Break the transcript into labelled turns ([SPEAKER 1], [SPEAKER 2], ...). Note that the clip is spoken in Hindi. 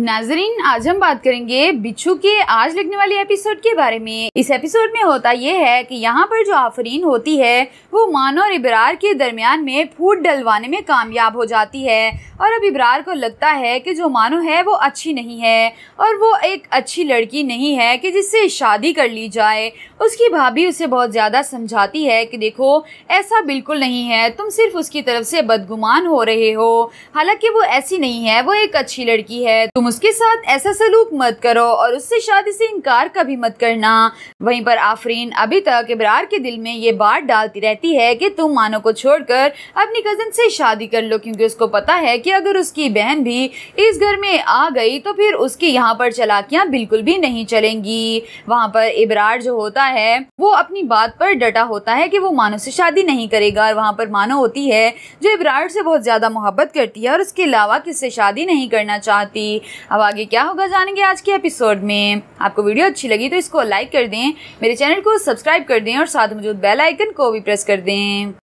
[SPEAKER 1] नाजरीन आज हम बात करेंगे बिच्छू के आज लगने वाले एपिसोड के बारे में इस एपिसोड में होता यह है कि यहाँ पर जो आफरीन होती है वो मान और इब्रार के दरमियान में फूट डलवाने में कामयाब हो जाती है और अब इबरार को लगता है कि जो मानो है वो अच्छी नहीं है और वो एक अच्छी लड़की नहीं है कि जिससे शादी कर ली जाए उसकी भाभी उसे बहुत ज़्यादा समझाती है कि देखो ऐसा बिल्कुल नहीं है तुम सिर्फ उसकी तरफ से बदगुमान हो रहे हो हालांकि वो ऐसी नहीं है वो एक अच्छी लड़की है तुम उसके साथ ऐसा सलूक मत करो और उससे शादी से इनकार कभी मत करना वहीं पर आफरीन अभी तक इब्रार के दिल में ये बात डालती रहती है कि तुम मानो को छोड़कर अपनी कज़न से शादी कर लो क्योंकि उसको पता है कि अगर उसकी बहन भी इस घर में आ गई तो फिर उसके यहाँ पर चलाकियाँ बिल्कुल भी नहीं चलेंगी वहाँ पर इबरार जो होता है वो अपनी बात पर डटा होता है कि वो मानो से शादी नहीं करेगा और वहाँ पर मानो होती है जो इब्रार से बहुत ज़्यादा मोहब्बत करती है और उसके अलावा किससे शादी नहीं करना चाहती अब आगे क्या होगा जानेंगे आज के एपिसोड में आपको वीडियो अच्छी लगी तो इसको लाइक कर दें मेरे चैनल को सब्सक्राइब कर दें और साथ मौजूद बेल आइकन को भी प्रेस कर दें